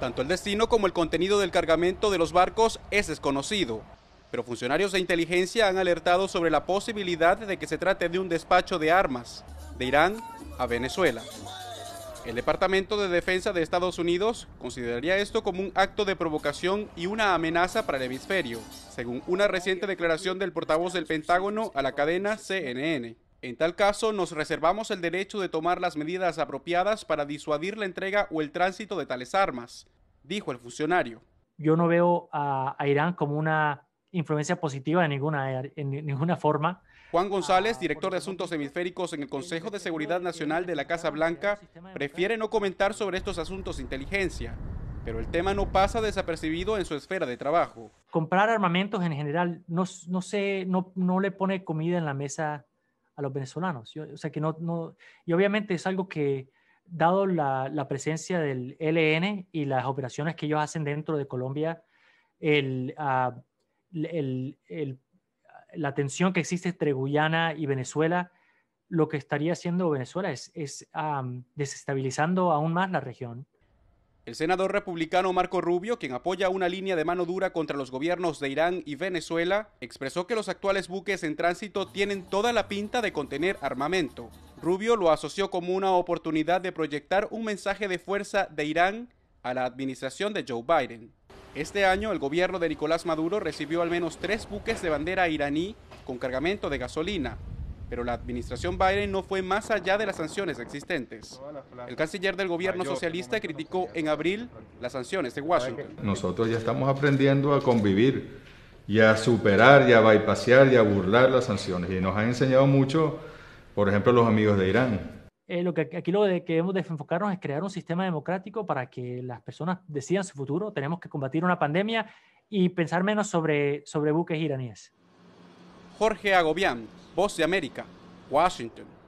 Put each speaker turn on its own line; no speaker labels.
Tanto el destino como el contenido del cargamento de los barcos es desconocido, pero funcionarios de inteligencia han alertado sobre la posibilidad de que se trate de un despacho de armas de Irán a Venezuela. El Departamento de Defensa de Estados Unidos consideraría esto como un acto de provocación y una amenaza para el hemisferio, según una reciente declaración del portavoz del Pentágono a la cadena CNN. En tal caso, nos reservamos el derecho de tomar las medidas apropiadas para disuadir la entrega o el tránsito de tales armas, dijo el funcionario.
Yo no veo a, Irán como una influencia positiva ninguna, en ninguna forma.
Juan ah, González, director de Asuntos Hemisféricos en el Consejo de Seguridad Nacional de la Casa Blanca, prefiere no comentar sobre estos asuntos de inteligencia, pero el tema no pasa desapercibido en su esfera de trabajo.
Comprar armamentos en general no, sé, no, no le pone comida en la mesa a los venezolanos. o sea, que no, y obviamente es algo que, dado la, presencia del LN y las operaciones que ellos hacen dentro de Colombia, ah, la tensión que existe entre Guyana y Venezuela, lo que estaría haciendo Venezuela es, ah, desestabilizando aún más la región
el senador republicano Marco Rubio, quien apoya una línea de mano dura contra los gobiernos de Irán y Venezuela, expresó que los actuales buques en tránsito tienen toda la pinta de contener armamento. Rubio lo asoció como una oportunidad de proyectar un mensaje de fuerza de Irán a la administración de Joe Biden. Este año, el gobierno de Nicolás Maduro recibió al menos tres buques de bandera iraní con cargamento de gasolina, pero la administración Biden no fue más allá de las sanciones existentes. El canciller del gobierno socialista criticó en abril las sanciones de Washington.
Nosotros ya estamos aprendiendo a convivir y a superar y a bypassear y a burlar las sanciones. Y nos han enseñado mucho, por ejemplo, los amigos de Irán.
Eh, lo que, aquí lo que debemos enfocarnos es crear un sistema democrático para que las personas decidan su futuro. Tenemos que combatir una pandemia y pensar menos sobre, sobre buques iraníes.
Jorge Agobián, Voz de América, Washington.